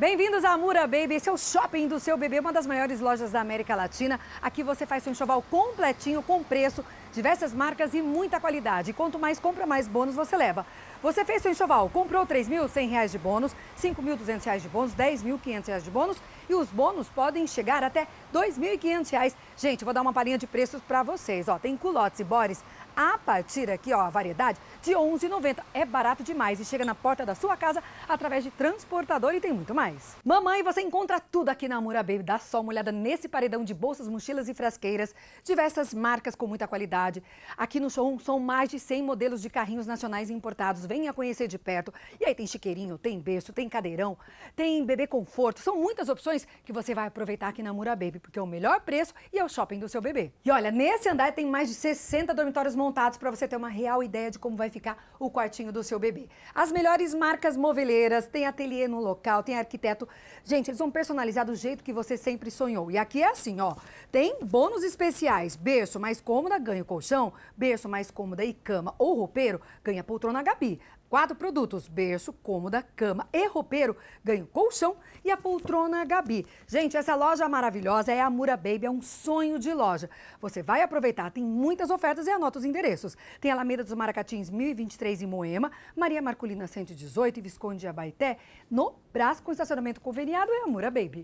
Bem-vindos à Mura Baby, esse é o shopping do seu bebê, uma das maiores lojas da América Latina. Aqui você faz seu enxoval completinho, com preço Diversas marcas e muita qualidade. Quanto mais compra, mais bônus você leva. Você fez seu enxoval, comprou R$ 3.100 de bônus, R$ 5.200 de bônus, R$ 10.500 de bônus e os bônus podem chegar até R$ 2.500. Gente, vou dar uma palhinha de preços para vocês. Ó, tem culotes e bores a partir aqui, ó, a variedade de R$ 11,90. É barato demais e chega na porta da sua casa através de transportador e tem muito mais. Mamãe, você encontra tudo aqui na Amura Baby. Dá só uma olhada nesse paredão de bolsas, mochilas e frasqueiras. Diversas marcas com muita qualidade qualidade. Aqui no showroom são mais de 100 modelos de carrinhos nacionais importados. Venha conhecer de perto. E aí tem chiqueirinho, tem berço, tem cadeirão, tem bebê conforto. São muitas opções que você vai aproveitar aqui na Mura Baby, porque é o melhor preço e é o shopping do seu bebê. E olha, nesse andar tem mais de 60 dormitórios montados para você ter uma real ideia de como vai ficar o quartinho do seu bebê. As melhores marcas moveleiras, tem ateliê no local, tem arquiteto. Gente, eles vão personalizar do jeito que você sempre sonhou. E aqui é assim, ó. Tem bônus especiais, berço mais cômoda, ganho colchão, berço mais cômoda e cama ou roupeiro, ganha poltrona Gabi. Quatro produtos: berço, cômoda, cama e roupeiro. o colchão e a poltrona Gabi. Gente, essa loja maravilhosa é a Mura Baby, é um sonho de loja. Você vai aproveitar, tem muitas ofertas e anota os endereços. Tem Alameda dos Maracatins 1023 em Moema, Maria Marculina 118 e Visconde de Abaité, no Brás com estacionamento conveniado é a Mura Baby.